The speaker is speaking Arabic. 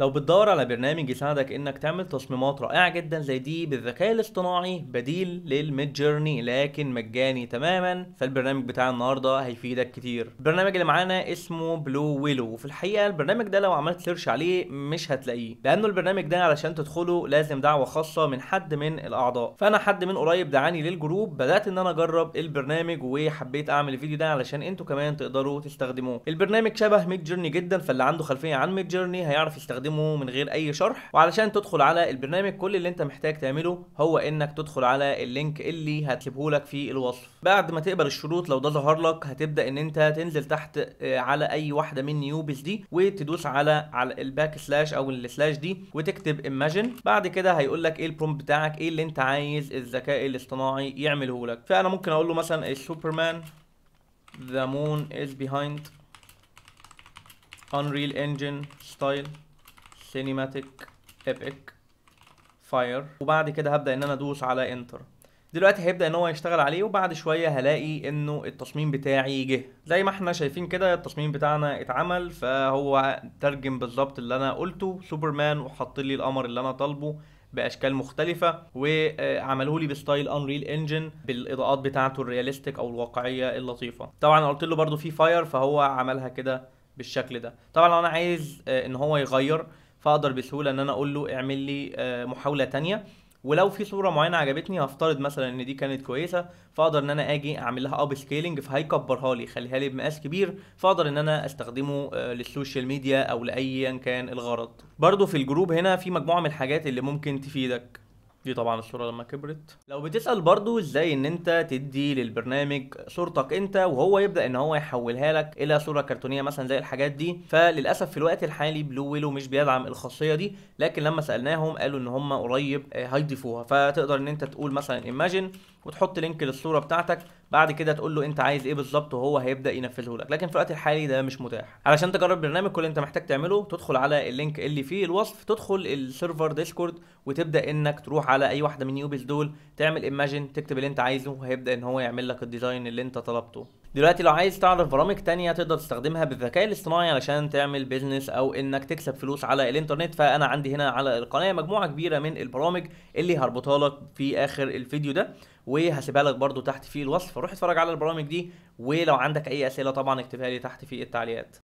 لو بتدور على برنامج يساعدك انك تعمل تصميمات رائعه جدا زي دي بالذكاء الاصطناعي بديل للميد جيرني لكن مجاني تماما فالبرنامج بتاع النهارده هيفيدك كتير البرنامج اللي معانا اسمه بلو ويلو وفي الحقيقه البرنامج ده لو عملت سيرش عليه مش هتلاقيه لانه البرنامج ده علشان تدخله لازم دعوه خاصه من حد من الاعضاء فانا حد من قريب دعاني للجروب بدات ان انا اجرب البرنامج وحبيت اعمل الفيديو ده علشان انتوا كمان تقدروا تستخدموه البرنامج شبه ميد جيرني جدا فاللي عنده خلفيه عن ميد جيرني هيعرف يستخدمه بقدمه من غير اي شرح وعلشان تدخل على البرنامج كل اللي انت محتاج تعمله هو انك تدخل على اللينك اللي هتسيبه لك في الوصف بعد ما تقبل الشروط لو ده ظهر لك هتبدا ان انت تنزل تحت آه، على اي واحده من نيوبس دي وتدوس على على الباك سلاش او السلاش دي وتكتب ايماجن بعد كده هيقول لك ايه البروم بتاعك ايه اللي انت عايز الذكاء الاصطناعي يعمله لك فانا ممكن اقول له مثلا السوبرمان ذا مون از بيهايند unreal engine style سينيماتيك ايبك فاير وبعد كده هبدا ان انا ادوس على انتر دلوقتي هيبدا ان هو يشتغل عليه وبعد شويه هلاقي انه التصميم بتاعي جه زي ما احنا شايفين كده التصميم بتاعنا اتعمل فهو ترجم بالظبط اللي انا قلته سوبرمان وحط لي القمر اللي انا طالبه باشكال مختلفه وعمله لي بستايل انريل انجن بالاضاءات بتاعته الرياليستيك او الواقعيه اللطيفه طبعا قلت له برده في فاير فهو عملها كده بالشكل ده طبعا لو انا عايز آه، ان هو يغير فاقدر بسهوله ان انا اقول له اعمل لي آه، محاوله تانية ولو في صوره معينه عجبتني هفترض مثلا ان دي كانت كويسه فاقدر ان انا اجي اعمل لها اب سكيلنج فهيكبرها لي يخليها لي بمقاس كبير فاقدر ان انا استخدمه آه، للسوشيال ميديا او لايا كان الغرض برضو في الجروب هنا في مجموعه من الحاجات اللي ممكن تفيدك دي طبعا الصوره لما كبرت لو بتسال برضو ازاي ان انت تدي للبرنامج صورتك انت وهو يبدا ان هو يحولها لك الى صوره كرتونيه مثلا زي الحاجات دي فللاسف في الوقت الحالي بلو ويلو مش بيدعم الخاصيه دي لكن لما سالناهم قالوا ان هم قريب آه، هيضيفوها فتقدر ان انت تقول مثلا imagine وتحط لينك للصوره بتاعتك بعد كده تقول له انت عايز ايه بالظبط وهو هيبدا ينفذه لك لكن في الوقت الحالي ده مش متاح علشان تجرب برنامج كل اللي انت محتاج تعمله تدخل على اللينك اللي فيه الوصف تدخل السيرفر ديسكورد وتبدا انك تروح على اي واحده من يوبيز دول تعمل ايماجين تكتب اللي انت عايزه وهيبدا ان هو يعمل لك الديزاين اللي انت طلبته دلوقتي لو عايز تعرف برامج تانية تقدر تستخدمها بالذكاء الاصطناعي علشان تعمل بيزنس او انك تكسب فلوس على الانترنت فانا عندي هنا على القناة مجموعة كبيرة من البرامج اللي هربطها لك في اخر الفيديو ده وهسيبها لك برضو تحت في الوصف فروح اتفرج على البرامج دي ولو عندك اي اسئلة طبعا اكتبها لي تحت في التعليقات